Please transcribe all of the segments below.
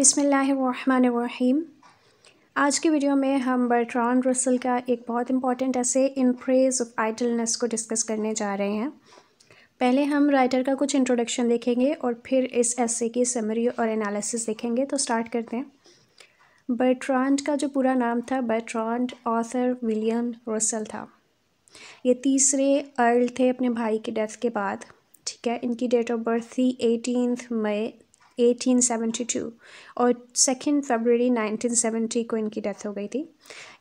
बिसमीम आज के वीडियो में हम बर्ट्रॉन रसल का एक बहुत इंपॉर्टेंट ऐसे इन प्रेज ऑफ आइडलनेस को डिस्कस करने जा रहे हैं पहले हम राइटर का कुछ इंट्रोडक्शन देखेंगे और फिर इस ऐसे की समरी और एनालिसिस देखेंगे तो स्टार्ट करते हैं बर्ट्रांड का जो पूरा नाम था बर्ट्रांड ऑथर विलियम रसल था ये तीसरे अर्ल थे अपने भाई की डेथ के बाद ठीक है इनकी डेट ऑफ बर्थ थी एटीनथ मई 1872 और सेकेंड फरवरी 1970 को इनकी डेथ हो गई थी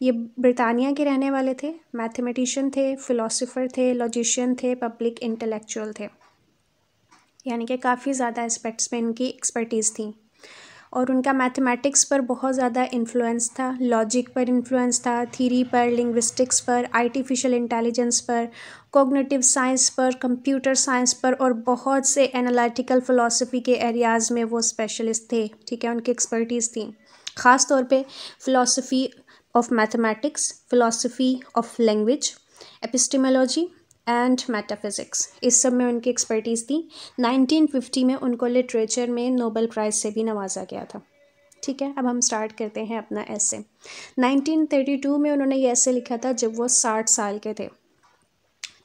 ये ब्रिटानिया के रहने वाले थे मैथमेटिशियन थे फिलोसोफर थे लॉजिशियन थे पब्लिक इंटेलेक्चुअल थे यानी कि काफ़ी ज़्यादा एस्पेक्ट्स में इनकी एक्सपर्टीज़ थी और उनका मैथमेटिक्स पर बहुत ज़्यादा इन्फ्लुएंस था लॉजिक पर इन्फ्लुएंस था थीरी पर लिंग्विस्टिक्स पर आर्टिफिशियल इंटेलिजेंस पर कोग्नेटिव साइंस पर कंप्यूटर साइंस पर और बहुत से एनालिटिकल फ़िलासफ़ी के एरियाज़ में वो स्पेशलिस्ट थे ठीक है उनकी एक्सपर्टीज़ थी ख़ास तौर पर philosophy of mathematics philosophy of language epistemology and metaphysics इस सब में उनकी एक्सपर्टीज़ थी 1950 में उनको लिटरेचर में नोबल प्राइज़ से भी नवाजा गया था ठीक है अब हम स्टार्ट करते हैं अपना ऐसे 1932 में उन्होंने ये ऐसे लिखा था जब वो साठ साल के थे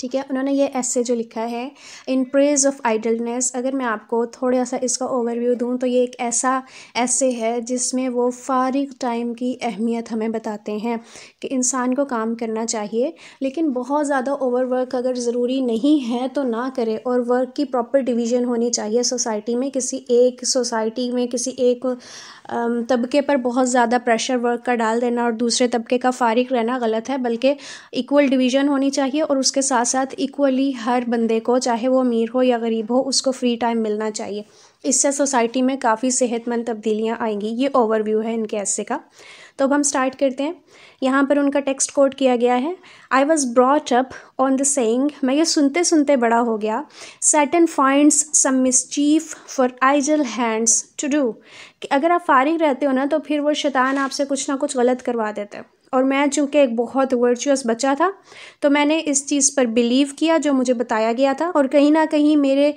ठीक है उन्होंने ये ऐसे जो लिखा है इन प्रेज ऑफ आइडलनेस अगर मैं आपको थोड़ा सा इसका ओवरव्यू दूँ तो ये एक ऐसा ऐसे है जिसमें वो फारिग टाइम की अहमियत हमें बताते हैं कि इंसान को काम करना चाहिए लेकिन बहुत ज़्यादा ओवरवर्क अगर ज़रूरी नहीं है तो ना करें और वर्क की प्रॉपर डिवीज़न होनी चाहिए सोसाइटी में किसी एक सोसाइटी में किसी एक तबके पर बहुत ज़्यादा प्रेशर वर्क का डाल देना और दूसरे तबके का फारिग रहना गलत है बल्कि इक्वल डिवीज़न होनी चाहिए और उसके साथ साथ साथ इक्वली हर बंदे को चाहे वो अमीर हो या गरीब हो उसको फ्री टाइम मिलना चाहिए इससे सोसाइटी में काफ़ी सेहतमंद तब्दीलियाँ आएंगी ये ओवरव्यू है इनके ऐसे का तो अब हम स्टार्ट करते हैं यहाँ पर उनका टेक्स्ट कोड किया गया है I was brought up on the saying मैं ये सुनते सुनते बड़ा हो गया Satan finds some mischief for idle hands to do कि अगर आप फारिग रहते हो ना तो फिर वो शैतान आपसे कुछ ना कुछ गलत करवा देते हैं और मैं चूँकि एक बहुत वर्चुअस बच्चा था तो मैंने इस चीज़ पर बिलीव किया जो मुझे बताया गया था और कहीं ना कहीं मेरे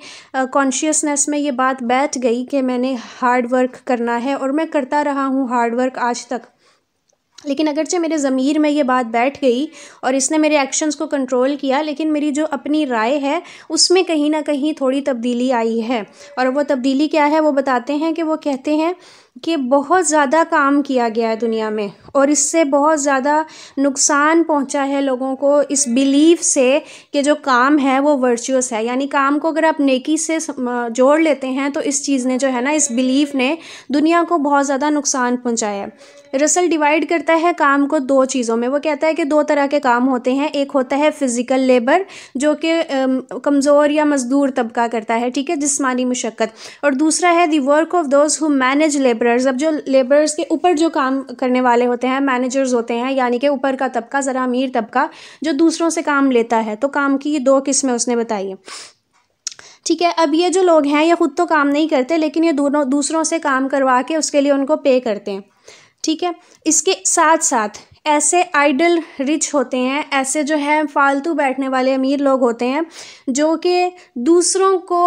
कॉन्शियसनेस में ये बात बैठ गई कि मैंने हार्ड वर्क करना है और मैं करता रहा हूँ हार्ड वर्क आज तक लेकिन अगरचे मेरे ज़मीर में ये बात बैठ गई और इसने मेरे एक्शंस को कंट्रोल किया लेकिन मेरी जो अपनी राय है उसमें कहीं ना कहीं थोड़ी तब्दीली आई है और वो तब्दीली क्या है वो बताते हैं कि वो कहते हैं कि बहुत ज़्यादा काम किया गया है दुनिया में और इससे बहुत ज़्यादा नुकसान पहुंचा है लोगों को इस बिलीफ से कि जो काम है वो वर्चुअस है यानी काम को अगर आप नेकी से जोड़ लेते हैं तो इस चीज़ ने जो है ना इस बिलीफ ने दुनिया को बहुत ज़्यादा नुकसान पहुंचाया है रसल डिवाइड करता है काम को दो चीज़ों में वो कहता है कि दो तरह के काम होते हैं एक होता है फ़िज़िकल लेबर जो कि कमज़ोर या मज़दूर तबका करता है ठीक है जिसमानी मशक्क़त और दूसरा है the work of those who manage labour labourers अब जो लेबरर्स के ऊपर जो काम करने वाले होते हैं मैनेजर्स होते हैं यानी कि ऊपर का तबका ज़रा अमीर तबका जो दूसरों से काम लेता है तो काम की ये दो किस्में उसने बताई ठीक है अब ये जो लोग हैं ये खुद तो काम नहीं करते लेकिन ये दोनों दूसरों से काम करवा के उसके लिए उनको पे करते हैं ठीक है इसके साथ साथ ऐसे आइडल रिच होते हैं ऐसे जो है फालतू बैठने वाले अमीर लोग होते हैं जो कि दूसरों को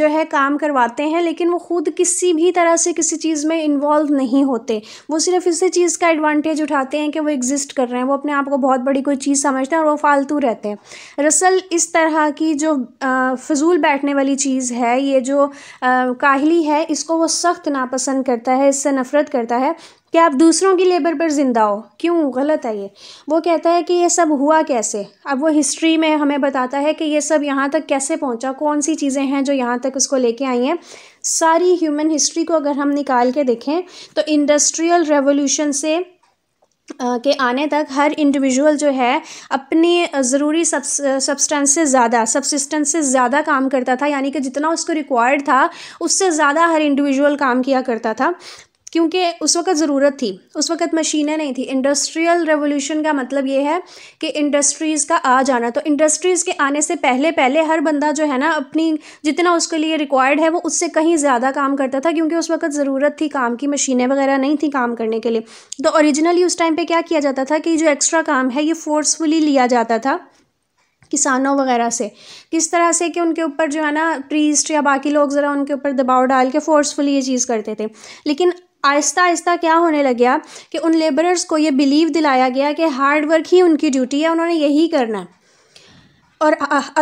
जो है काम करवाते हैं लेकिन वो ख़ुद किसी भी तरह से किसी चीज़ में इन्वॉल्व नहीं होते वो सिर्फ इसी चीज़ का एडवांटेज उठाते हैं कि वो एग्जिस्ट कर रहे हैं वो अपने आप को बहुत बड़ी कोई चीज़ समझते हैं और वो फालतू रहते हैं रसल इस तरह की जो फजूल बैठने वाली चीज़ है ये जो काहली है इसको वो सख्त नापसंद करता है इससे नफ़रत करता है कि आप दूसरों की लेबर पर ज़िंदा हो क्यों गलत है ये वो कहता है कि ये सब हुआ कैसे अब वो हिस्ट्री में हमें बताता है कि ये सब यहाँ तक कैसे पहुँचा कौन सी चीज़ें हैं जो यहाँ तक उसको लेके आई हैं सारी ह्यूमन हिस्ट्री को अगर हम निकाल के देखें तो इंडस्ट्रियल रेवोल्यूशन से के आने तक हर इंडिविजुअल जो है अपने ज़रूरी सब्सटेंस से ज़्यादा सब्सिस्टेंस से ज़्यादा काम करता था यानी कि जितना उसको रिक्वायर्ड था उससे ज़्यादा हर इंडिविजुअल काम किया करता था क्योंकि उस वक्त ज़रूरत थी उस वक्त मशीनें नहीं थी इंडस्ट्रियल रेवोल्यूशन का मतलब ये है कि इंडस्ट्रीज़ का आ जाना तो इंडस्ट्रीज़ के आने से पहले पहले हर बंदा जो है ना अपनी जितना उसके लिए रिक्वायर्ड है वो उससे कहीं ज़्यादा काम करता था क्योंकि उस वक्त ज़रूरत थी काम की मशीनें वगैरह नहीं थी काम करने के लिए तो ओरिजिनली उस टाइम पर क्या किया जाता था कि जो एक्स्ट्रा काम है ये फोर्सफुली लिया जाता था किसानों वगैरह से किस तरह से कि उनके ऊपर जो है ना प्रीस्ट या बाकी लोग ज़रा उनके ऊपर दबाव डाल के फोर्सफुली ये चीज़ करते थे लेकिन आहिस्ता आहिस्ता क्या होने लग गया कि उन लेबरर्स को ये बिलीव दिलाया गया कि हार्ड वर्क ही उनकी ड्यूटी है उन्होंने यही करना है और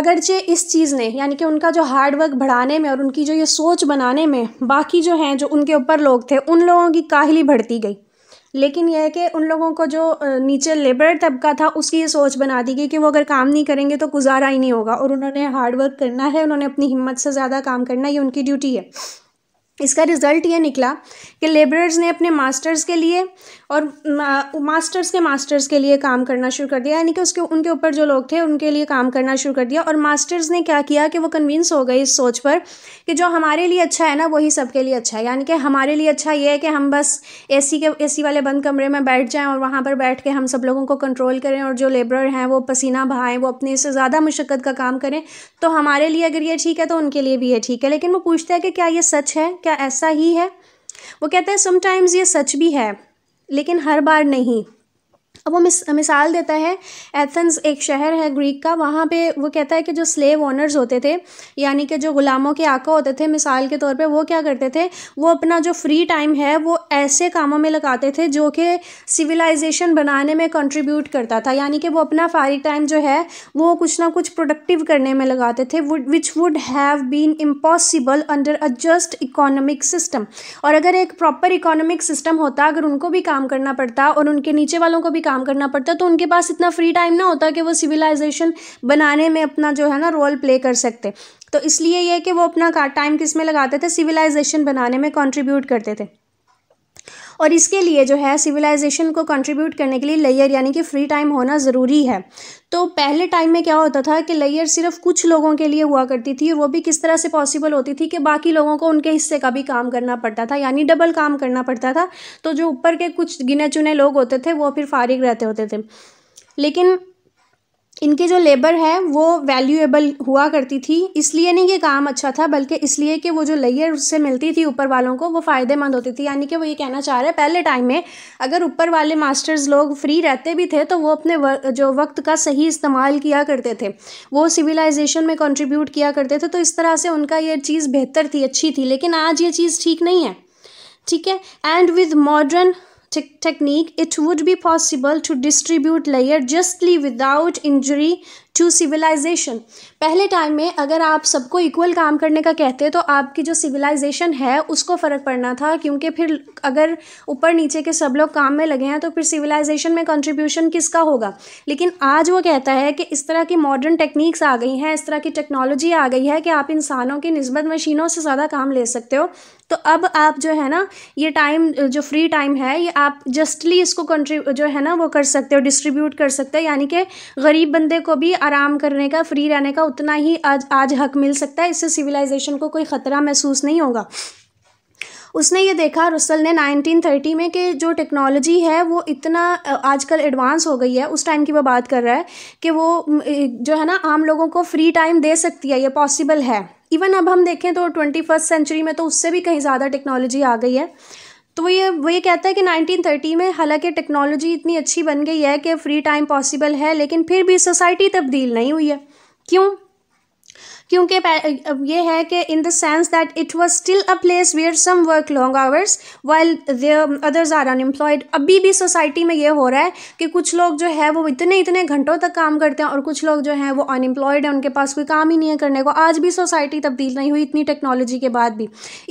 अगरचे इस चीज़ ने यानी कि उनका जो हार्ड वर्क बढ़ाने में और उनकी जो ये सोच बनाने में बाकी जो हैं जो उनके ऊपर लोग थे उन लोगों की काहली बढ़ती गई लेकिन यह है कि उन लोगों को जो नीचे लेबर तबका था उसकी ये सोच बना दी गई कि वो अगर काम नहीं करेंगे तो गुजारा ही नहीं होगा और उन्होंने हार्ड वर्क करना है उन्होंने अपनी हिम्मत से ज़्यादा काम करना ये उनकी ड्यूटी है इसका रिज़ल्ट ये निकला कि लेबरर्स ने अपने मास्टर्स के लिए और मास्टर्स के मास्टर्स के लिए काम करना शुरू कर दिया यानी कि उसके उनके ऊपर जो लोग थे उनके लिए काम करना शुरू कर दिया और मास्टर्स ने क्या किया कि वो कन्विंस हो गई इस सोच पर कि जो हमारे लिए अच्छा है ना वही सबके लिए अच्छा है यानी कि हमारे लिए अच्छा ये है कि हम बस ए के ए वाले बंद कमरे में बैठ जाएँ और वहाँ पर बैठ के हम सब लोगों को कंट्रोल करें और जो लेबर हैं वो पसीना बहाएँ वो अपने से ज़्यादा मुशक्क़त का काम करें तो हमारे लिए अगर ये ठीक है तो उनके लिए भी ये ठीक है लेकिन वो पूछता है कि क्या ये सच है क्या ऐसा ही है वो कहते हैं समटाइम्स ये सच भी है लेकिन हर बार नहीं अब वो मिस मिसाल देता है एथेंस एक शहर है ग्रीक का वहाँ पे वो कहता है कि जो स्लेव ओनर्स होते थे यानी कि जो ग़ुलामों के आका होते थे मिसाल के तौर पे वो क्या करते थे वो अपना जो फ्री टाइम है वो ऐसे कामों में लगाते थे जो कि सिविलाइजेशन बनाने में कंट्रीब्यूट करता था यानी कि वो अपना फारी टाइम जो है वो कुछ ना कुछ प्रोडक्टिव करने में लगाते थे which would have been impossible under a just economic system और अगर एक प्रॉपर इकोनॉमिक सिस्टम होता अगर उनको भी काम करना पड़ता और उनके नीचे वालों को भी काम काम करना पड़ता तो उनके पास इतना फ्री टाइम ना होता कि वो सिविलाइजेशन बनाने में अपना जो है ना रोल प्ले कर सकते तो इसलिए यह कि वो अपना टाइम किस में लगाते थे सिविलाइजेशन बनाने में कॉन्ट्रीब्यूट करते थे और इसके लिए जो है सिविलाइजेशन को कंट्रीब्यूट करने के लिए लेयर यानी कि फ्री टाइम होना ज़रूरी है तो पहले टाइम में क्या होता था कि लेयर सिर्फ कुछ लोगों के लिए हुआ करती थी वो भी किस तरह से पॉसिबल होती थी कि बाकी लोगों को उनके हिस्से का भी काम करना पड़ता था यानी डबल काम करना पड़ता था तो जो ऊपर के कुछ गिने चुने लोग होते थे वो फिर फारिग रहते होते थे लेकिन इनके जो लेबर है वो वैल्यूएबल हुआ करती थी इसलिए नहीं कि काम अच्छा था बल्कि इसलिए कि वो जो लेयर उससे मिलती थी ऊपर वालों को वो फ़ायदेमंद होती थी यानी कि वो ये कहना चाह रहे हैं पहले टाइम में अगर ऊपर वाले मास्टर्स लोग फ्री रहते भी थे तो वो अपने जो वक्त का सही इस्तेमाल किया करते थे वो सिविलाइजेशन में कॉन्ट्रीब्यूट किया करते थे तो इस तरह से उनका ये चीज़ बेहतर थी अच्छी थी लेकिन आज ये चीज़ ठीक नहीं है ठीक है and with modern technique, it would be possible to distribute layer justly without injury to civilisation पहले टाइम में अगर आप सबको इक्वल काम करने का कहते तो आपकी जो सिविलाइजेशन है उसको फ़र्क पड़ना था क्योंकि फिर अगर ऊपर नीचे के सब लोग काम में लगे हैं तो फिर सिविलाइजेशन में कंट्रीब्यूशन किसका होगा लेकिन आज वो कहता है कि इस तरह की मॉडर्न टेक्निक्स आ गई हैं इस तरह की टेक्नोलॉजी आ गई है कि आप इंसानों की नस्बत मशीनों से ज़्यादा काम ले सकते हो तो अब आप जो है ना ये टाइम जो फ्री टाइम है ये आप जस्टली इसको कंट्री जो है ना वो कर सकते हो डिस्ट्रीब्यूट कर सकते हो यानी कि गरीब बंदे को भी आराम करने का फ्री रहने का उतना ही आज आज हक मिल सकता है इससे सिविलाइजेशन को कोई ख़तरा महसूस नहीं होगा उसने ये देखा रसल ने 1930 में कि जो टेक्नोलॉजी है वो इतना आजकल एडवांस हो गई है उस टाइम की वो बात कर रहा है कि वो जो है ना आम लोगों को फ्री टाइम दे सकती है ये पॉसिबल है इवन अब हम देखें तो ट्वेंटी फर्स्ट सेंचुरी में तो उससे भी कहीं ज़्यादा टेक्नोलॉजी आ गई है तो ये वो ये कहता है कि 1930 में हालांकि टेक्नोलॉजी इतनी अच्छी बन गई है कि फ्री टाइम पॉसिबल है लेकिन फिर भी सोसाइटी तब्दील नहीं हुई है क्यों क्योंकि ये है कि in the sense that it was still a place where some work long hours while others are unemployed अभी भी सोसाइटी में ये हो रहा है कि कुछ लोग जो है वो इतने इतने घंटों तक काम करते हैं और कुछ लोग जो हैं वो अनएम्प्लॉयड हैं उनके पास कोई काम ही नहीं है करने को आज भी सोसाइटी तब्दील नहीं हुई इतनी टेक्नोलॉजी के बाद भी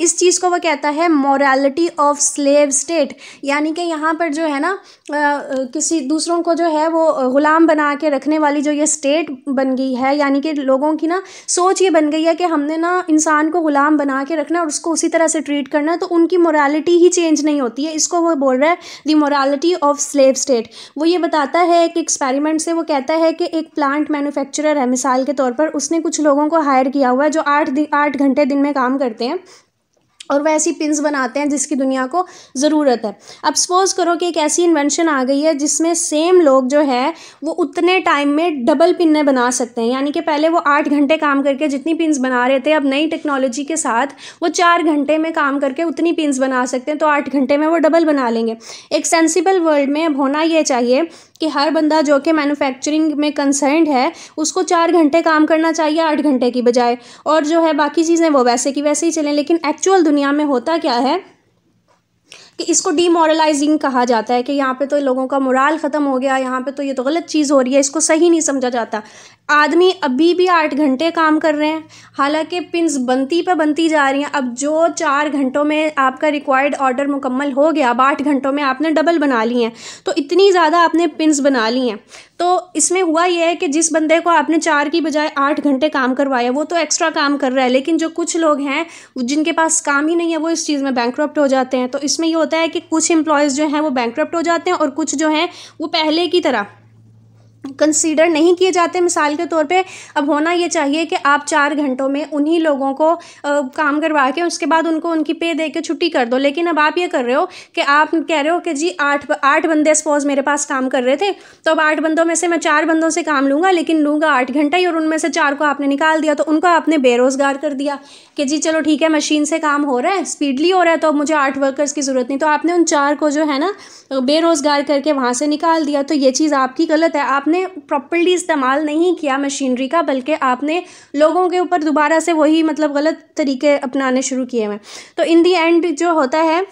इस चीज़ को वो कहता है मॉरलिटी ऑफ स्लेव स्टेट यानी कि यहाँ पर जो है ना किसी दूसरों को जो है वो ग़ुलाम बना के रखने वाली जो ये स्टेट बन गई है यानी कि लोगों की ना सोच सोच ये बन गई है कि हमने ना इंसान को ग़ुलाम बना के रखना और उसको उसी तरह से ट्रीट करना है तो उनकी मोरालिटी ही चेंज नहीं होती है इसको वो बोल रहा है the morality of slave state वो ये बताता है एक एक्सपेरिमेंट से वो कहता है कि एक प्लांट मैन्युफैक्चरर है मिसाल के तौर पर उसने कुछ लोगों को हायर किया हुआ है जो आठ आठ घंटे दिन में काम करते हैं और वह ऐसी पिन्स बनाते हैं जिसकी दुनिया को ज़रूरत है अब सपोज़ करो कि एक ऐसी इन्वेंशन आ गई है जिसमें सेम लोग जो है वो उतने टाइम में डबल पिनें बना सकते हैं यानी कि पहले वो आठ घंटे काम करके जितनी पिंस बना रहे थे अब नई टेक्नोलॉजी के साथ वो चार घंटे में काम करके उतनी पिंस बना सकते हैं तो आठ घंटे में वो डबल बना लेंगे एक सेंसिबल वर्ल्ड में अब होना ये चाहिए कि हर बंदा जो कि मैनुफैक्चरिंग में कंसर्नड है उसको चार घंटे काम करना चाहिए आठ घंटे की बजाय और जो है बाकी चीज़ें वो वैसे की वैसे ही चलें लेकिन एक्चुअल दुनिया में होता क्या है कि इसको डीमोरलाइजिंग कहा जाता है कि यहाँ पे तो लोगों का मुराल ख़त्म हो गया यहाँ पे तो ये तो गलत चीज़ हो रही है इसको सही नहीं समझा जाता आदमी अभी भी आठ घंटे काम कर रहे हैं हालांकि पिंस बनती पे बनती जा रही हैं अब जो चार घंटों में आपका रिक्वायर्ड ऑर्डर मुकम्मल हो गया अब आठ घंटों में आपने डबल बना ली हैं तो इतनी ज़्यादा आपने पिंस बना ली हैं तो इसमें हुआ यह है कि जिस बंदे को आपने चार की बजाय आठ घंटे काम करवाया वो तो एक्स्ट्रा काम कर रहा है लेकिन जो कुछ लोग हैं जिनके पास काम ही नहीं है वो इस चीज़ में बैंक हो जाते हैं तो इसमें ये होता है कि कुछ एम्प्लॉयज़ जो हैं वो बैंक हो जाते हैं और कुछ जो हैं वो पहले की तरह कंसीडर नहीं किए जाते मिसाल के तौर पे अब होना ये चाहिए कि आप चार घंटों में उन्हीं लोगों को आ, काम करवा के उसके बाद उनको उनकी पे दे के छुट्टी कर दो लेकिन अब आप ये कर रहे हो कि आप कह रहे हो कि जी आठ आठ बंदे सपोज मेरे पास काम कर रहे थे तो अब आठ बंदों में से मैं चार बंदों से काम लूँगा लेकिन लूँगा आठ घंटा ही और उनमें से चार को आपने निकाल दिया तो उनको आपने बेरोज़गार कर दिया कि जी चलो ठीक है मशीन से काम हो रहा है स्पीडली हो रहा है तो अब मुझे आठ वर्कर्स की ज़रूरत नहीं तो आपने उन चार को जो है ना बेरोज़गार करके वहाँ से निकाल दिया तो ये चीज़ आपकी गलत है आपने आपने प्रॉपरली इस्तेमाल नहीं किया मशीनरी का बल्कि आपने लोगों के ऊपर दोबारा से वही मतलब गलत तरीके अपनाने शुरू किए हुए तो इन दी एंड जो होता है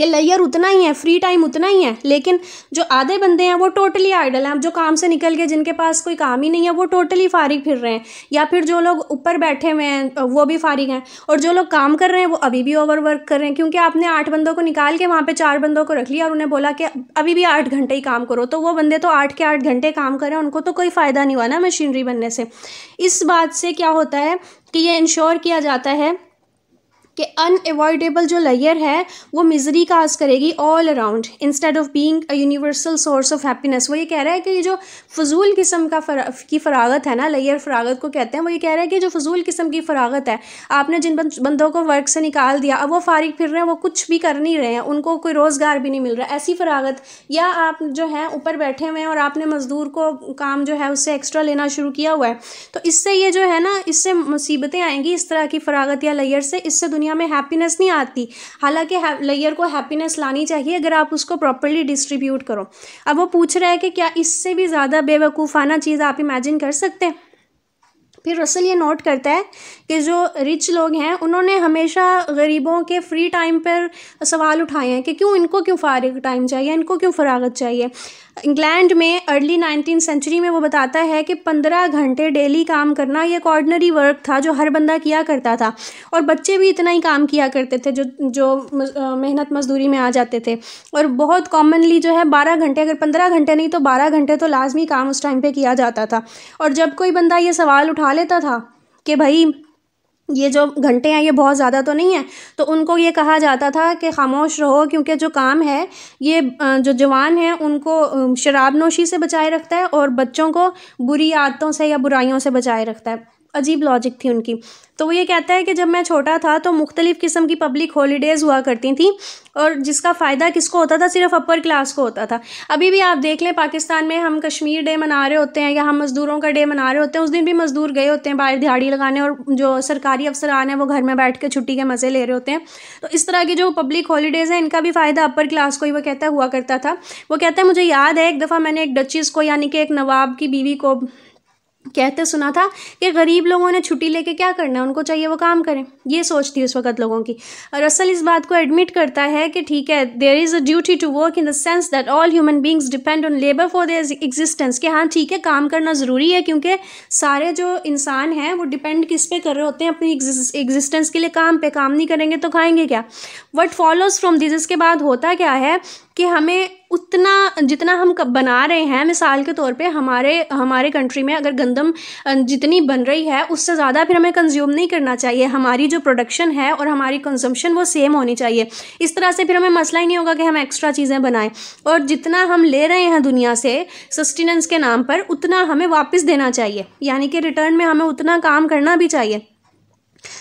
कि लेयर उतना ही है फ्री टाइम उतना ही है लेकिन जो आधे बंदे हैं वो टोटली आइडल हैं जो काम से निकल के जिनके पास कोई काम ही नहीं है वो टोटली फारिग फिर रहे हैं या फिर जो लोग ऊपर बैठे हुए हैं तो वो भी फारिग हैं और जो लोग काम कर रहे हैं वो अभी भी ओवर वर्क कर रहे हैं क्योंकि आपने आठ बंदों को निकाल के वहाँ पर चार बंदों को रख लिया और उन्हें बोला कि अभी भी आठ घंटे ही काम करो तो वो बंदे तो आठ के आठ घंटे काम कर रहे हैं उनको तो कोई फ़ायदा नहीं हुआ ना मशीनरी बनने से इस बात से क्या होता है कि ये इंश्योर किया जाता है कि अनएवॉइडेबल जो लेयर है वो मिजरी काज करेगी all around instead of being a universal source of happiness वो ये कह रहा है कि ये जो फजूल किस्म का फरा की फरागत है ना लेयर फरागत को कहते हैं वो ये कह रहा है कि जो फजूल किस्म की फरागत है आपने जिन बंदों को वर्क से निकाल दिया अब वो फारिग फिर रहे हैं वो कुछ भी कर नहीं रहे हैं उनको कोई रोज़गार भी नहीं मिल रहा ऐसी फरागत या आप जो है ऊपर बैठे हुए हैं और आपने मज़दूर को काम जो है उससे एक्स्ट्रा लेना शुरू किया हुआ है तो इससे ये जो है ना इससे मुसीबतें आएंगी इस तरह की फरागत या लेयर से इससे दुनिया दुनिया में हैप्पीनेस नहीं आती हालांकि लेयर को हैप्पीनेस लानी चाहिए अगर आप उसको प्रॉपरली डिस्ट्रीब्यूट करो अब वो पूछ रहा है कि क्या इससे भी ज़्यादा बेवकूफ़ाना चीज़ आप इमेजिन कर सकते हैं फिर रसल ये नोट करता है कि जो रिच लोग हैं उन्होंने हमेशा गरीबों के फ्री टाइम पर सवाल उठाए हैं कि क्यों इनको क्यों फारग टाइम चाहिए इनको क्यों फरागत चाहिए इंग्लैंड में अर्ली नाइनटीन सेंचुरी में वो बताता है कि पंद्रह घंटे डेली काम करना ये एक ऑर्डनरी वर्क था जो हर बंदा किया करता था और बच्चे भी इतना ही काम किया करते थे जो जो मेहनत मजदूरी में आ जाते थे और बहुत कॉमनली जो है बारह घंटे अगर पंद्रह घंटे नहीं तो बारह घंटे तो लाजमी काम उस टाइम पर किया जाता था और जब कोई बंदा ये सवाल उठा लेता था कि भाई ये जो घंटे हैं ये बहुत ज़्यादा तो नहीं है तो उनको ये कहा जाता था कि खामोश रहो क्योंकि जो काम है ये जो जवान हैं उनको शराब नोशी से बचाए रखता है और बच्चों को बुरी आदतों से या बुराइयों से बचाए रखता है अजीब लॉजिक थी उनकी तो वो ये कहता है कि जब मैं छोटा था तो मुख्तलिफ़ किस्म की पब्लिक हॉलीडेज़ हुआ करती थी और जिसका फ़ायदा किसको होता था सिर्फ अपर क्लास को होता था अभी भी आप देख लें पाकिस्तान में हम कश्मीर डे मना रहे होते हैं या हम मज़दूरों का डे मना रहे होते हैं उस दिन भी मज़दूर गए होते हैं बाहर दिहाड़ी लगाने और जो सरकारी अफसर हैं वो घर में बैठ के छुट्टी के मज़े ले रहे होते हैं तो इस तरह की जो पब्लिक हॉलीडेज़ हैं इनका भी फ़ायदा अपर क्लास को ही वो कहता हुआ करता था वो कहता है मुझे याद है एक दफ़ा मैंने एक डचिस को यानी कि एक नवाब की बीवी को कहते सुना था कि गरीब लोगों ने छुट्टी लेके क्या करना है उनको चाहिए वो काम करें ये सोचती है उस वक्त लोगों की असल इस बात को एडमिट करता है कि ठीक है there is a duty to work in the sense that all human beings depend on labour for their existence कि हाँ ठीक है काम करना ज़रूरी है क्योंकि सारे जो इंसान हैं वो डिपेंड किस पे कर रहे होते हैं अपनी एग्जिस्टेंस के लिए काम पे काम नहीं करेंगे तो खाएंगे क्या वट फॉलोज फ्रॉम दिस इसके बाद होता क्या है कि हमें उतना जितना हम कब बना रहे हैं मिसाल के तौर पे हमारे हमारे कंट्री में अगर गंदम जितनी बन रही है उससे ज़्यादा फिर हमें कंज्यूम नहीं करना चाहिए हमारी जो प्रोडक्शन है और हमारी कंजम्पशन वो सेम होनी चाहिए इस तरह से फिर हमें मसला ही नहीं होगा कि हम एक्स्ट्रा चीज़ें बनाएं और जितना हम ले रहे हैं दुनिया से सस्टेनेंस के नाम पर उतना हमें वापस देना चाहिए यानी कि रिटर्न में हमें उतना काम करना भी चाहिए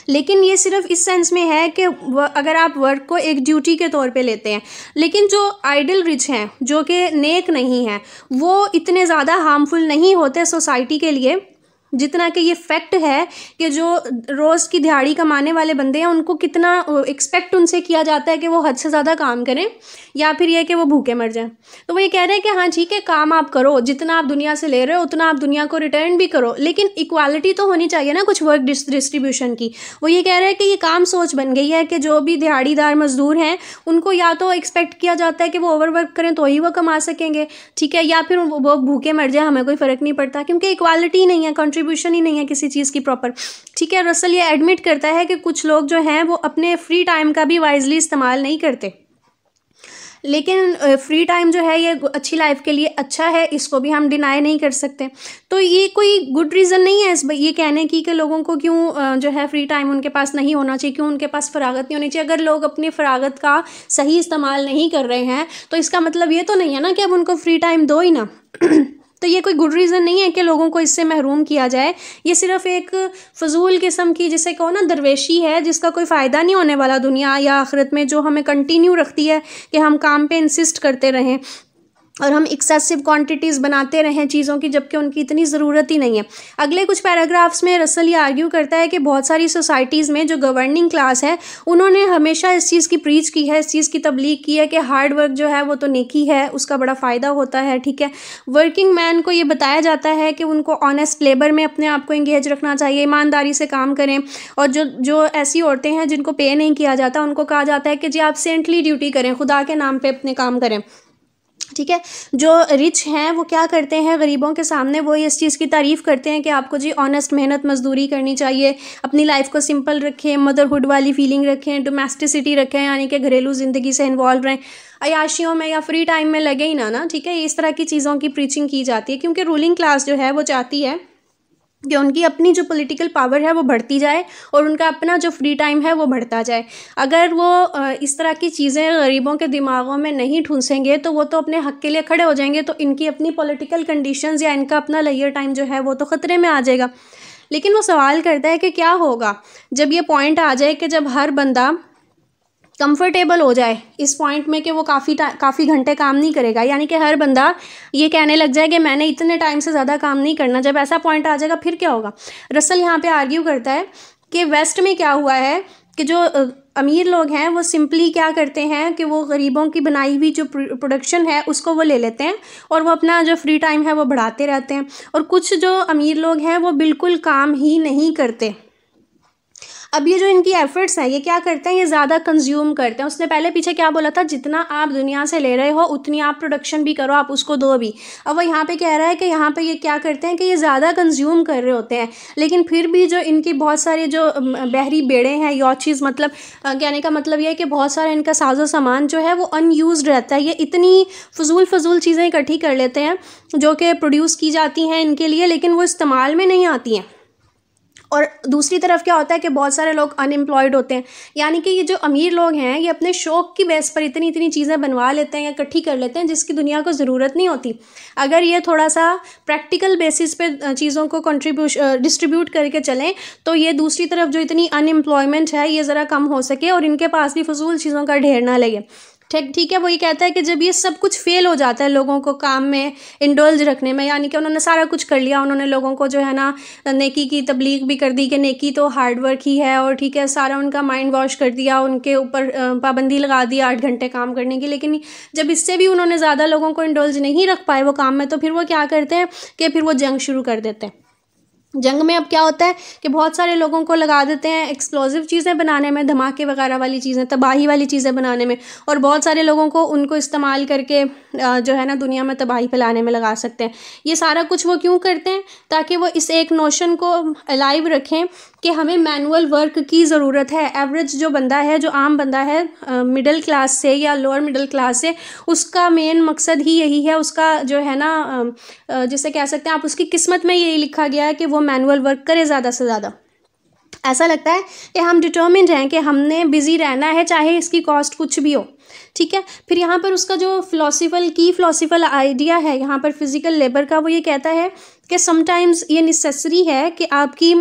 लेकिन ये सिर्फ इस सेंस में है कि अगर आप वर्क को एक ड्यूटी के तौर पे लेते हैं लेकिन जो आइडल रिच हैं जो कि नेक नहीं हैं वो इतने ज़्यादा हार्मफुल नहीं होते सोसाइटी के लिए जितना कि ये फैक्ट है कि जो रोज़ की दिहाड़ी कमाने वाले बंदे हैं उनको कितना एक्सपेक्ट उनसे किया जाता है कि वो हद से ज़्यादा काम करें या फिर ये कि वो भूखे मर जाएं तो वो ये कह रहे हैं कि हाँ ठीक है काम आप करो जितना आप दुनिया से ले रहे हो उतना आप दुनिया को रिटर्न भी करो लेकिन इक्वालिटी तो होनी चाहिए ना कुछ वर्क डिस्ट्रीब्यूशन की वो ये कह रहे हैं कि ये काम सोच बन गई है कि जो भी दिहाड़ीदार मज़दूर हैं उनको या तो एक्सपेक्ट किया जाता है कि वो ओवर वर्क करें तो ही वो कमा सकेंगे ठीक है या फिर वो भूखे मर जाए हमें कोई फ़र्क नहीं पड़ता क्योंकि इक्वालिटी नहीं है कॉन्ट्री कंट्रीब्यूशन ही नहीं है किसी चीज़ की प्रॉपर ठीक है रसल ये एडमिट करता है कि कुछ लोग जो हैं वो अपने फ्री टाइम का भी वाइजली इस्तेमाल नहीं करते लेकिन फ्री टाइम जो है ये अच्छी लाइफ के लिए अच्छा है इसको भी हम डिनाई नहीं कर सकते तो ये कोई गुड रीज़न नहीं है इस ये कहने की कि लोगों को क्यों जो है फ्री टाइम उनके पास नहीं होना चाहिए क्यों उनके पास फरागत नहीं होनी चाहिए अगर लोग अपनी फरागत का सही इस्तेमाल नहीं कर रहे हैं तो इसका मतलब ये तो नहीं है ना कि अब उनको फ्री टाइम दो ही ना तो ये कोई गुड रीज़न नहीं है कि लोगों को इससे महरूम किया जाए ये सिर्फ एक फजूल किस्म की जिसे कहो ना दरवेशी है जिसका कोई फ़ायदा नहीं होने वाला दुनिया या आखिरत में जो हमें कंटिन्यू रखती है कि हम काम पे इंसिस्ट करते रहें और हम एक्सेसिव क्वांटिटीज़ बनाते रहें चीज़ों की जबकि उनकी इतनी ज़रूरत ही नहीं है अगले कुछ पैराग्राफ्स में रसल ये आर्ग्यू करता है कि बहुत सारी सोसाइटीज़ में जो गवर्निंग क्लास है उन्होंने हमेशा इस चीज़ की प्रीच की है इस चीज़ की तबलीग की है कि हार्ड वर्क जो है वो तो नेकी है उसका बड़ा फ़ायदा होता है ठीक है वर्किंग मैन को ये बताया जाता है कि उनको ऑनेस्ट लेबर में अपने आप को इंगेज रखना चाहिए ईमानदारी से काम करें और जो जो ऐसी औरतें हैं जिनको पे नहीं किया जाता उनको कहा जाता है कि जी आप सेंटली ड्यूटी करें खुदा के नाम पर अपने काम करें ठीक है जो रिच हैं वो क्या करते हैं गरीबों के सामने वो इस चीज़ की तारीफ़ करते हैं कि आपको जी ऑनेस्ट मेहनत मजदूरी करनी चाहिए अपनी लाइफ को सिंपल रखें मदरहुड वाली फीलिंग रखें डोमेस्टिसिटी रखें यानी कि घरेलू ज़िंदगी से इन्वॉल्व रहें अयाशियों में या फ्री टाइम में लगे ही ना ना ठीक है इस तरह की चीज़ों की प्रीचिंग की जाती है क्योंकि रूलिंग क्लास जो है वो चाहती है कि उनकी अपनी जो पॉलिटिकल पावर है वो बढ़ती जाए और उनका अपना जो फ्री टाइम है वो बढ़ता जाए अगर वो इस तरह की चीज़ें गरीबों के दिमागों में नहीं ठूंसेंगे तो वो तो अपने हक के लिए खड़े हो जाएंगे तो इनकी अपनी पॉलिटिकल कंडीशंस या इनका अपना लेयर टाइम जो है वो तो ख़तरे में आ जाएगा लेकिन वो सवाल करता है कि क्या होगा जब ये पॉइंट आ जाए कि जब हर बंदा कंफर्टेबल हो जाए इस पॉइंट में कि वो काफ़ी काफ़ी घंटे काम नहीं करेगा यानी कि हर बंदा ये कहने लग जाए कि मैंने इतने टाइम से ज़्यादा काम नहीं करना जब ऐसा पॉइंट आ जाएगा फिर क्या होगा रसल यहाँ पे आर्ग्यू करता है कि वेस्ट में क्या हुआ है कि जो अमीर लोग हैं वो सिंपली क्या करते हैं कि वो गरीबों की बनाई हुई जो प्रोडक्शन है उसको वो ले लेते हैं और वो अपना जो फ्री टाइम है वो बढ़ाते रहते हैं और कुछ जो अमीर लोग हैं वो बिल्कुल काम ही नहीं करते अब ये जो इनकी एफर्ट्स हैं ये क्या करते हैं ये ज़्यादा कंज्यूम करते हैं उसने पहले पीछे क्या बोला था जितना आप दुनिया से ले रहे हो उतनी आप प्रोडक्शन भी करो आप उसको दो भी अब वो यहाँ पर कह रहा है कि यहाँ पर ये क्या करते हैं कि ये ज़्यादा कंज्यूम कर रहे होते हैं लेकिन फिर भी जो इनकी बहुत सारे जो बहरी बेड़े हैं यौ चीज़ मतलब कहने का मतलब यह है कि बहुत सारा इनका साजो सामान जो है वो अनयूज़ रहता है ये इतनी फजूल फजूल चीज़ें इकट्ठी कर लेते हैं जो कि प्रोड्यूस की जाती हैं इनके लिए लेकिन वो इस्तेमाल में नहीं आती हैं और दूसरी तरफ क्या होता है कि बहुत सारे लोग अनएम्प्लॉयड होते हैं यानी कि ये जो अमीर लोग हैं ये अपने शौक़ की बेस पर इतनी इतनी चीज़ें बनवा लेते हैं या इकट्ठी कर लेते हैं जिसकी दुनिया को ज़रूरत नहीं होती अगर ये थोड़ा सा प्रैक्टिकल बेसिस पे चीज़ों को कंट्रीब्यूश डिस्ट्रीब्यूट करके चलें तो ये दूसरी तरफ जो इतनी अनएम्प्लॉयमेंट है ये ज़रा कम हो सके और इनके पास भी फजूल चीज़ों का ढेर ना लगे ठीक ठीक है वही कहता है कि जब ये सब कुछ फेल हो जाता है लोगों को काम में इंडोल्ज रखने में यानी कि उन्होंने सारा कुछ कर लिया उन्होंने लोगों को जो है ना नेकी की तबलीग भी कर दी कि नेकी तो हार्डवर्क ही है और ठीक है सारा उनका माइंड वॉश कर दिया उनके ऊपर पाबंदी लगा दी आठ घंटे काम करने की लेकिन जब इससे भी उन्होंने ज़्यादा लोगों को इंडोल्ज नहीं रख पाए वो काम में तो फिर वो क्या करते हैं कि फिर वो जंग शुरू कर देते हैं जंग में अब क्या होता है कि बहुत सारे लोगों को लगा देते हैं एक्सप्लोजिव चीज़ें बनाने में धमाके वगैरह वाली चीज़ें तबाही वाली चीज़ें बनाने में और बहुत सारे लोगों को उनको इस्तेमाल करके जो है ना दुनिया में तबाही फैलाने में लगा सकते हैं ये सारा कुछ वो क्यों करते हैं ताकि वो इस एक नोशन को अलाइव रखें कि हमें मैनुअल वर्क की ज़रूरत है एवरेज जो बंदा है जो आम बंदा है मिडिल क्लास से या लोअर मिडिल क्लास से उसका मेन मकसद ही यही है उसका जो है ना जैसे कह सकते हैं आप उसकी किस्मत में यही लिखा गया है कि वो वो मैनुअल वर्क करें ज़्यादा से ज़्यादा ऐसा लगता है कि हम डिटर्मिंड हैं कि हमने बिज़ी रहना है चाहे इसकी कॉस्ट कुछ भी हो ठीक है फिर यहाँ पर उसका जो फ़िलोसफल की फ़िलोसफल आइडिया है यहाँ पर फिज़िकल लेबर का वो ये कहता है कि समटाइम्स ये नेसेसरी है कि आपकी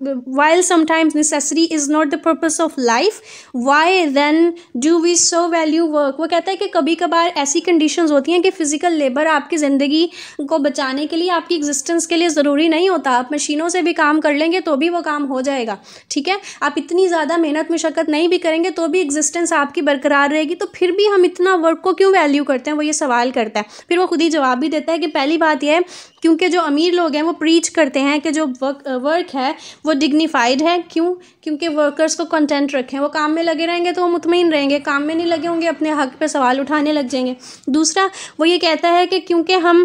while sometimes necessity is not the purpose of life why then do we so value work वो कहता है कि कभी कभार ऐसी conditions होती हैं कि physical labor आपकी ज़िंदगी को बचाने के लिए आपकी existence के लिए ज़रूरी नहीं होता आप मशीनों से भी काम कर लेंगे तो भी वो काम हो जाएगा ठीक है आप इतनी ज़्यादा मेहनत मशक्क़त नहीं भी करेंगे तो भी एग्जिस्टेंस आपकी बरकरार रहेगी तो फिर भी हम इतना वर्क को क्यों वैल्यू करते हैं वो ये सवाल करता है फिर वो खुद ही जवाब भी देता है कि पहली बात यह है क्योंकि जो अमीर लोग हैं वो प्रीच करते हैं कि जो वर्क वर्क है वो वो डिग्निफाइड है क्यों क्योंकि वर्कर्स को कंटेंट रखें वो काम में लगे रहेंगे तो वो मुतमिन रहेंगे काम में नहीं लगे होंगे अपने हक पे सवाल उठाने लग जाएंगे दूसरा वो ये कहता है कि क्योंकि हम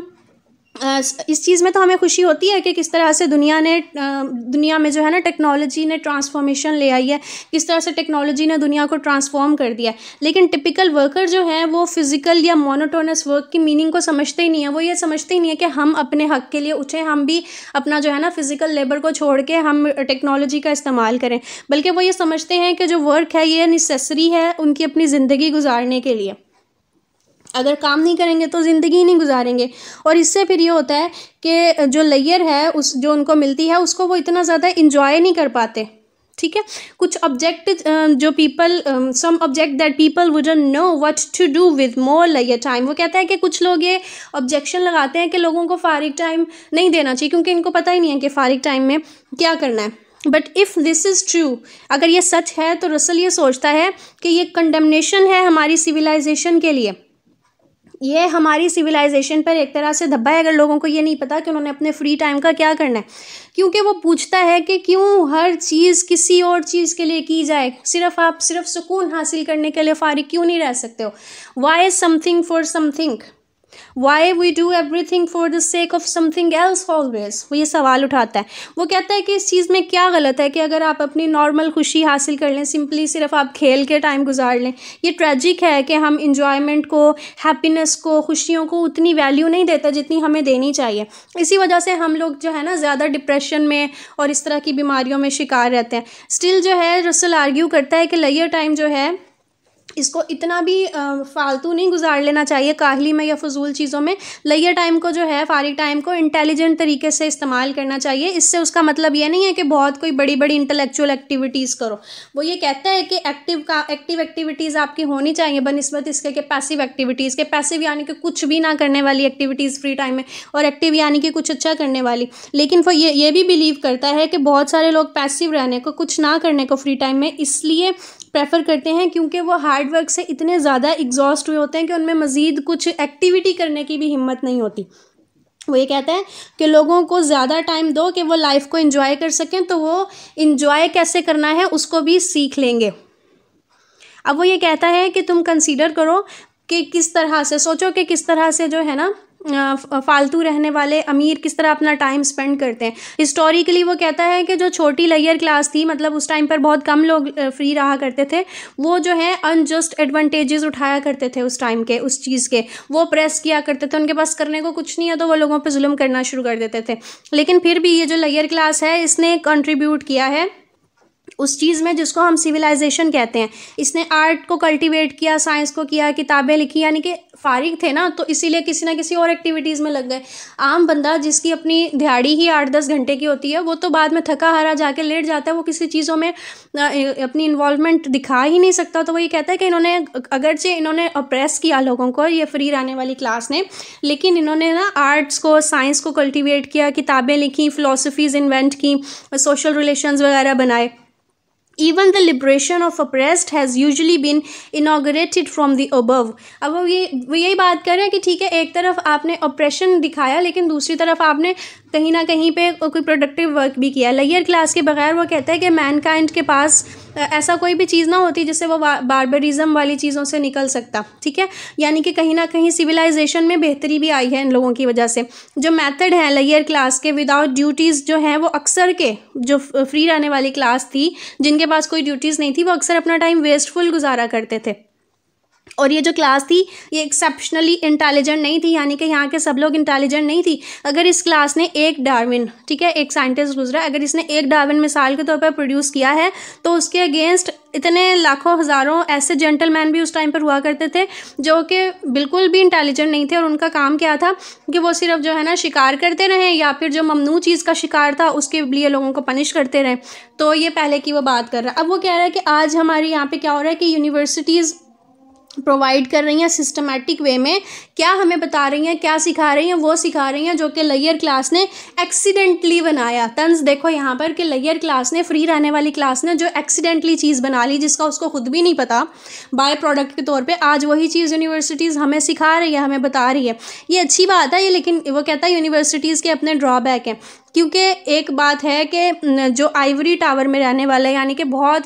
इस चीज़ में तो हमें खुशी होती है कि किस तरह से दुनिया ने दुनिया में जो है ना टेक्नोलॉजी ने ट्रांसफॉर्मेशन ले आई है किस तरह से टेक्नोलॉजी ने दुनिया को ट्रांसफॉर्म कर दिया है लेकिन टिपिकल वर्कर जो हैं वो फिज़िकल या मोनोटोनस वर्क की मीनिंग को समझते ही नहीं है वो ये समझते ही नहीं है कि हम अपने हक के लिए उठें हम भी अपना जो है ना फिज़िकल लेबर को छोड़ के हम टेक्नोलॉजी का इस्तेमाल करें बल्कि वो ये समझते हैं कि जो वर्क है ये नेसेसरी है उनकी अपनी ज़िंदगी गुजारने के लिए अगर काम नहीं करेंगे तो ज़िंदगी नहीं गुजारेंगे और इससे फिर ये होता है कि जो लेयर है उस जो उनको मिलती है उसको वो इतना ज़्यादा इंजॉय नहीं कर पाते ठीक है कुछ ऑब्जेक्ट जो people some object that people would know what to do with more लेयर टाइम वो कहता है कि कुछ लोग ये ऑब्जेक्शन लगाते हैं कि लोगों को फारिग टाइम नहीं देना चाहिए क्योंकि इनको पता ही नहीं है कि फारिग टाइम में क्या करना है but if this is true अगर ये सच है तो रसल ये सोचता है कि ये कंडमनेशन है हमारी सिविलाइजेशन के लिए ये हमारी सिविलाइजेशन पर एक तरह से धब्बा है अगर लोगों को ये नहीं पता कि उन्होंने अपने फ्री टाइम का क्या करना है क्योंकि वो पूछता है कि क्यों हर चीज़ किसी और चीज़ के लिए की जाए सिर्फ आप सिर्फ सुकून हासिल करने के लिए फारिग क्यों नहीं रह सकते हो why something for something why we do everything for the sake of something else always वो ये सवाल उठाता है वो कहता है कि इस चीज़ में क्या गलत है कि अगर आप अपनी नॉर्मल खुशी हासिल कर लें सिंपली सिर्फ आप खेल के टाइम गुजार लें ये ट्रेजिक है कि हम इंजॉयमेंट को हैप्पीनेस को खुशियों को उतनी वैल्यू नहीं देते जितनी हमें देनी चाहिए इसी वजह से हम लोग जो है ना ज़्यादा डिप्रेशन में और इस तरह की बीमारियों में शिकार रहते हैं स्टिल जो है रसल आर्ग्यू करता है कि लयर टाइम जो है इसको इतना भी फालतू नहीं गुजार लेना चाहिए काहली में या फजूल चीज़ों में लैया टाइम को जो है फारिग टाइम को इंटेलिजेंट तरीके से इस्तेमाल करना चाहिए इससे उसका मतलब ये नहीं है कि बहुत कोई बड़ी बड़ी इंटेलेक्चुअल एक्टिविटीज़ करो वो ये कहता है कि एक्टिव का एक्टिव एक्टिविटीज़ आपकी होनी चाहिए बनस्बत इसके कि पैसिव एक्टिविटीज़ के पैसिव यानी कि कुछ भी ना करने वाली एक्टिविटीज़ फ्री टाइम में और एक्टिव यानी कि कुछ अच्छा करने वाली लेकिन वो ये ये भी बिलीव करता है कि बहुत सारे लोग पैसिव रहने को कुछ ना करने को फ्री टाइम में इसलिए प्रेफर करते हैं क्योंकि वो हार्ड वर्क से इतने ज़्यादा एग्जॉस्ट हुए होते हैं कि उनमें मज़ीद कुछ एक्टिविटी करने की भी हिम्मत नहीं होती वो ये कहते हैं कि लोगों को ज़्यादा टाइम दो कि वो लाइफ को इन्जॉय कर सकें तो वो इन्जॉय कैसे करना है उसको भी सीख लेंगे अब वो ये कहता है कि तुम कंसीडर करो कि किस तरह से सोचो कि किस तरह से जो है ना फालतू रहने वाले अमीर किस तरह अपना टाइम स्पेंड करते हैं हिस्टोरिकली वो कहता है कि जो छोटी लेयर क्लास थी मतलब उस टाइम पर बहुत कम लोग फ्री रहा करते थे वो जो है अनजस्ट एडवांटेजेस उठाया करते थे उस टाइम के उस चीज़ के वो प्रेस किया करते थे उनके पास करने को कुछ नहीं है तो वो लोगों पर जुल्म करना शुरू कर देते थे लेकिन फिर भी ये जो लेयर क्लास है इसने कंट्रीब्यूट किया है उस चीज़ में जिसको हम सिविलाइजेशन कहते हैं इसने आर्ट को कल्टीवेट किया साइंस को किया किताबें लिखी यानी कि फारिग थे ना तो इसीलिए किसी ना किसी और एक्टिविटीज़ में लग गए आम बंदा जिसकी अपनी दिहाड़ी ही आठ दस घंटे की होती है वो तो बाद में थका हारा जाके लेट जाता है वो किसी चीज़ों में अपनी इन्वॉल्वमेंट दिखा ही नहीं सकता तो वो ये कहता है कि इन्होंने अगरचे इन्होंने अप्रेस किया लोगों को ये फ्री रहने वाली क्लास ने लेकिन इन्होंने ना आर्ट्स को साइंस को कल्टीवेट किया किताबें लिखी फ़िलोसफीज़ इन्वेंट की सोशल रिलेशंस वगैरह बनाए even the liberation of oppressed has usually been inaugurated from the above अब वो ये वो यही बात कर रहे हैं कि ठीक है एक तरफ आपने ऑप्रेशन दिखाया लेकिन दूसरी तरफ आपने कहीं ना कहीं पर कोई प्रोडक्टिव वर्क भी किया लेयर क्लास के बगैर वो कहता है कि मैनकाइंड के पास ऐसा कोई भी चीज़ ना होती जिससे वो बारबरिज़म वाली चीज़ों से निकल सकता ठीक है यानी कि कहीं ना कहीं सिविलाइजेशन में बेहतरी भी आई है इन लोगों की वजह से जो मेथड है लेयर क्लास के विदाउट ड्यूटीज़ जो हैं वो अक्सर के जो फ्री रहने वाली क्लास थी जिनके पास कोई ड्यूटीज़ नहीं थी वो अक्सर अपना टाइम वेस्टफुल गुजारा करते थे और ये जो क्लास थी ये एक्सेप्शनली इंटेलिजेंट नहीं थी यानी कि यहाँ के सब लोग इंटेलिजेंट नहीं थी अगर इस क्लास ने एक डार्विन ठीक है एक साइंटिस्ट गुजरा अगर इसने एक डार्विन मिसाल के तौर पर प्रोड्यूस किया है तो उसके अगेंस्ट इतने लाखों हज़ारों ऐसे जेंटलमैन भी उस टाइम पर हुआ करते थे जो कि बिल्कुल भी इंटेलिजेंट नहीं थे और उनका काम क्या था कि वो सिर्फ जो है ना शिकार करते रहें या फिर जो ममनू चीज़ का शिकार था उसके लिए लोगों को पनिश करते रहें तो ये पहले की वो बात कर रहा है अब वो कह रहा है कि आज हमारे यहाँ पे क्या हो रहा है कि यूनिवर्सिटीज़ प्रोवाइड कर रही हैं सिस्टमेटिक वे में क्या हमें बता रही हैं क्या सिखा रही हैं वो सिखा रही हैं जो कि लयर क्लास ने एक्सीडेंटली बनाया तंज देखो यहाँ पर कि लयर क्लास ने फ्री रहने वाली क्लास ने जो एक्सीडेंटली चीज़ बना ली जिसका उसको खुद भी नहीं पता बाय प्रोडक्ट के तौर पे आज वही चीज़ यूनिवर्सिटीज़ हमें सिखा रही है हमें बता रही है ये अच्छी बात है ये लेकिन वो कहता है यूनिवर्सिटीज़ के अपने ड्रॉबैक हैं क्योंकि एक बात है कि जो आइवरी टावर में रहने वाले यानी कि बहुत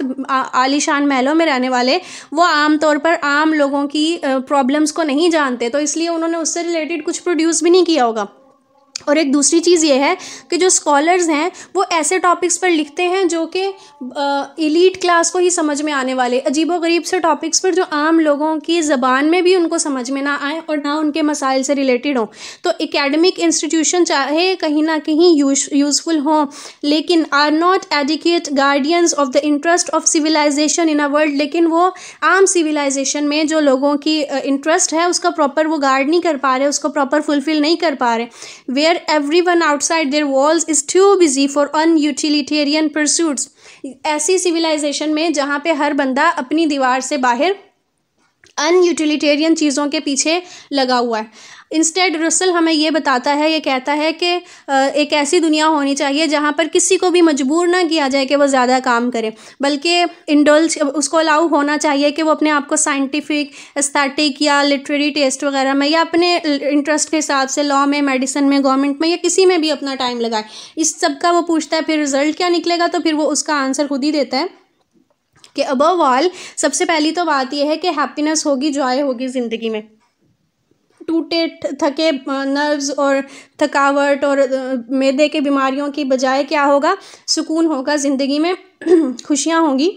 आलीशान महलों में रहने वाले वो आमतौर पर आम लोगों की प्रॉब्लम्स को नहीं जानते तो इसलिए उन्होंने उससे रिलेटेड कुछ प्रोड्यूस भी नहीं किया होगा और एक दूसरी चीज़ ये है कि जो स्कॉलर्स हैं वो ऐसे टॉपिक्स पर लिखते हैं जो कि इलीट क्लास को ही समझ में आने वाले अजीबो गरीब से टॉपिक्स पर जो आम लोगों की ज़बान में भी उनको समझ में ना आए और ना उनके मसाइल से रिलेटेड हों तो एकेडमिक इंस्टीट्यूशन चाहे कहीं ना कहीं यूज़फुल हों लेकिन are not adequate guardians of the interest of civilisation in a world लेकिन वो आम सिविलाइजेशन में जो लोगों की इंटरेस्ट है उसका प्रॉपर वो गार्ड नहीं कर पा रहे उसको प्रॉपर फुलफ़िल नहीं कर पा रहे वे there everyone outside their walls is too busy for unutilitarian pursuits ऐसी सिविलाइजेशन में जहाँ पे हर बंदा अपनी दीवार से बाहर अनयूटिलिटेरियन चीज़ों के पीछे लगा हुआ है इंस्टेड रसल हमें ये बताता है ये कहता है कि एक ऐसी दुनिया होनी चाहिए जहाँ पर किसी को भी मजबूर ना किया जाए कि वह ज़्यादा काम करे बल्कि इंडल्ज उसको अलाउ होना चाहिए कि वो अपने आप को साइंटिफिक एस्थेटिक या लिटरेरी टेस्ट वगैरह में या अपने इंटरेस्ट के हिसाब से लॉ में मेडिसिन में गवर्नमेंट में या किसी में भी अपना टाइम लगाए इस सब का वो पूछता है फिर रिज़ल्ट क्या निकलेगा तो फिर वो उसका आंसर खुद ही देता है कि अबव ऑल सबसे पहली तो बात यह है कि हैप्पीनेस होगी जॉय होगी ज़िंदगी में टूटे थके नर्व्स और थकावट और मैदे के बीमारियों की बजाय क्या होगा सुकून होगा ज़िंदगी में खुशियाँ होंगी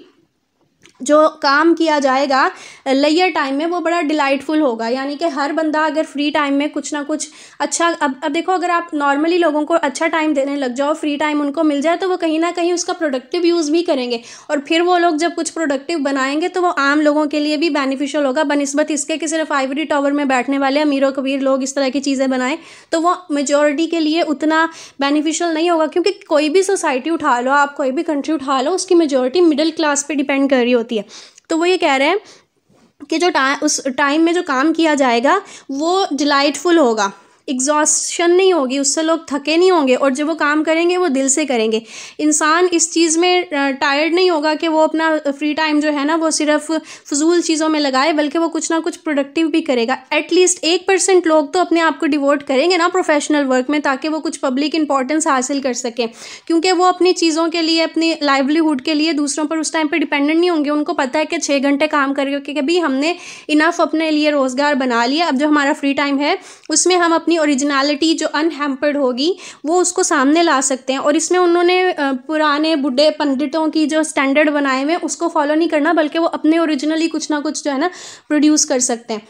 जो काम किया जाएगा लेयर टाइम में वो बड़ा डिलाइटफुल होगा यानी कि हर बंदा अगर फ्री टाइम में कुछ ना कुछ अच्छा अब अब देखो अगर आप नॉर्मली लोगों को अच्छा टाइम देने लग जाओ फ्री टाइम उनको मिल जाए तो वो कहीं ना कहीं उसका प्रोडक्टिव यूज़ भी करेंगे और फिर वो लोग जब कुछ प्रोडक्टिव बनाएंगे तो वो आम लोगों के लिए भी बेनिफिशियल होगा बनस्बत इसके कि सिर्फ आइवरी टावर में बैठने वाले अमीर कबीर लोग इस तरह की चीज़ें बनाएं तो वो मेजोरिटी के लिए उतना बेनिफिशियल नहीं होगा क्योंकि कोई भी सोसाइटी उठा लो आप कोई भी कंट्री उठा लो उसकी मेजोरिटी मिडिल क्लास पर डिपेंड कर रही होती होती है तो वो ये कह रहे हैं कि जो टाइम उस टाइम में जो काम किया जाएगा वो डिलाइटफुल होगा एग्जॉस्शन नहीं होगी उससे लोग थके नहीं होंगे और जब वो काम करेंगे वो दिल से करेंगे इंसान इस चीज़ में टायर्ड नहीं होगा कि वो अपना फ्री टाइम जो है ना वो सिर्फ फजूल चीज़ों में लगाए बल्कि वो कुछ ना कुछ प्रोडक्टिव भी करेगा एटलीस्ट एक परसेंट लोग तो अपने आप को डिवोट करेंगे ना प्रोफेशनल वर्क में ताकि वो कुछ पब्लिक इंपॉर्टेंस हासिल कर सकें क्योंकि वो अपनी चीज़ों के लिए अपनी लाइवलीहुड के लिए दूसरों पर उस टाइम पर डिपेंडेंट नहीं होंगे उनको पता है कि छः घंटे काम करके भी हमने इनफ अपने लिए रोज़गार बना लिया अब जो हमारा फ्री टाइम है उसमें हम अपनी अपनी ओरिजिनलिटी जो अनहेम्पर्ड होगी वो उसको सामने ला सकते हैं और इसमें उन्होंने पुराने बुढ़े पंडितों की जो स्टैंडर्ड बनाए हुए उसको फॉलो नहीं करना बल्कि वो अपने ओरिजिनली कुछ ना कुछ जो है ना प्रोड्यूस कर सकते हैं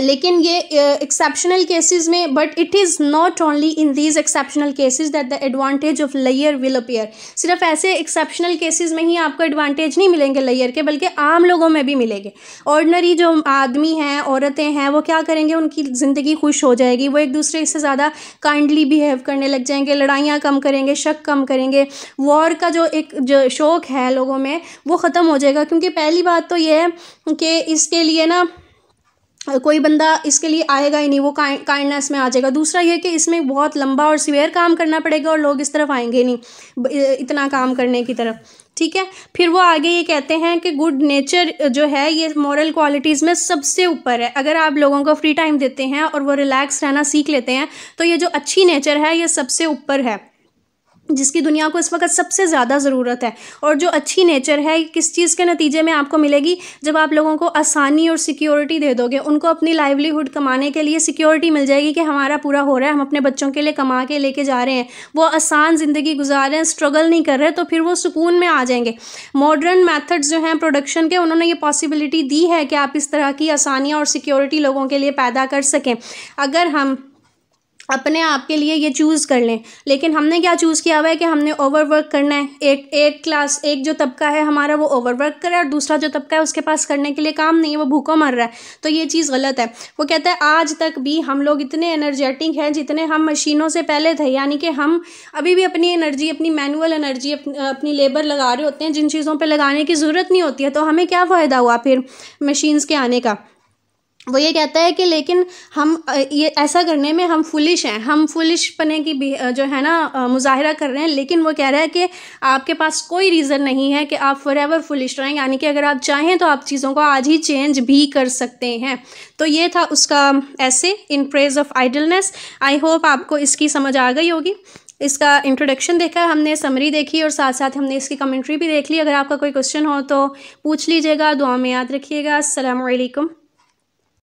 लेकिन ये एक्सेप्शनल केसेस में but it is not only in these exceptional cases that the advantage of लेयर विल अपेयर सिर्फ ऐसे एक्सेप्शनल केसेस में ही आपको एडवांटेज नहीं मिलेंगे लेयर के बल्कि आम लोगों में भी मिलेंगे ऑर्डनरी जो आदमी हैं औरतें हैं वो क्या करेंगे उनकी ज़िंदगी खुश हो जाएगी वो एक दूसरे से ज़्यादा काइंडली बिहेव करने लग जाएंगे लड़ाइयाँ कम करेंगे शक कम करेंगे वॉर का जो एक जो शौक़ है लोगों में वो ख़त्म हो जाएगा क्योंकि पहली बात तो ये है कि इसके लिए ना कोई बंदा इसके लिए आएगा ही नहीं वो काइंडनेस में आ जाएगा दूसरा ये कि इसमें बहुत लंबा और सिवियर काम करना पड़ेगा और लोग इस तरफ आएंगे नहीं इतना काम करने की तरफ ठीक है फिर वो आगे ये कहते हैं कि गुड नेचर जो है ये मॉरल क्वालिटीज़ में सबसे ऊपर है अगर आप लोगों को फ्री टाइम देते हैं और वो रिलैक्स रहना सीख लेते हैं तो ये जो अच्छी नेचर है ये सबसे ऊपर है जिसकी दुनिया को इस वक्त सबसे ज़्यादा ज़रूरत है और जो अच्छी नेचर है किस चीज़ के नतीजे में आपको मिलेगी जब आप लोगों को आसानी और सिक्योरिटी दे दोगे उनको अपनी लाइवलीहुड कमाने के लिए सिक्योरिटी मिल जाएगी कि हमारा पूरा हो रहा है हम अपने बच्चों के लिए कमा के लेके जा रहे हैं वो आसान ज़िंदगी गुजार रहे हैं स्ट्रगल नहीं कर रहे तो फिर वो सुकून में आ जाएंगे मॉडर्न मैथड्स जो हैं प्रोडक्शन के उन्होंने ये पॉसिबिलिटी दी है कि आप इस तरह की आसानियाँ और सिक्योरिटी लोगों के लिए पैदा कर सकें अगर हम अपने आप के लिए ये चूज़ कर लें लेकिन हमने क्या चूज़ किया हुआ है कि हमने ओवरवर्क करना है एक एक क्लास एक जो तबका है हमारा वो ओवरवर्क करे और दूसरा जो तबका है उसके पास करने के लिए काम नहीं है वो भूखों मर रहा है तो ये चीज़ गलत है वो कहता है आज तक भी हम लोग इतने एनर्जेटिक हैं जितने हम मशीनों से पहले थे यानी कि हम अभी भी अपनी एनर्जी अपनी मैनुअल एनर्जी अपनी लेबर लगा रहे होते हैं जिन चीज़ों पर लगाने की ज़रूरत नहीं होती है तो हमें क्या फ़ायदा हुआ फिर मशीन्स के आने का वो ये कहता है कि लेकिन हम ये ऐसा करने में हम फुलिश हैं हम फुलिश पने की भी जो है ना मुजाहरा कर रहे हैं लेकिन वो कह रहा है कि आपके पास कोई रीज़न नहीं है कि आप फॉर एवर फुलिश रहें यानी कि अगर आप चाहें तो आप चीज़ों को आज ही चेंज भी कर सकते हैं तो ये था उसका ऐसे in praise of idleness I hope आपको इसकी समझ आ गई होगी इसका इंट्रोडक्शन देखा हमने समरी देखी और साथ साथ हमने इसकी कमेंट्री भी देख ली अगर आपका कोई क्वेश्चन हो तो पूछ लीजिएगा दुआ में याद रखिएगा असलकम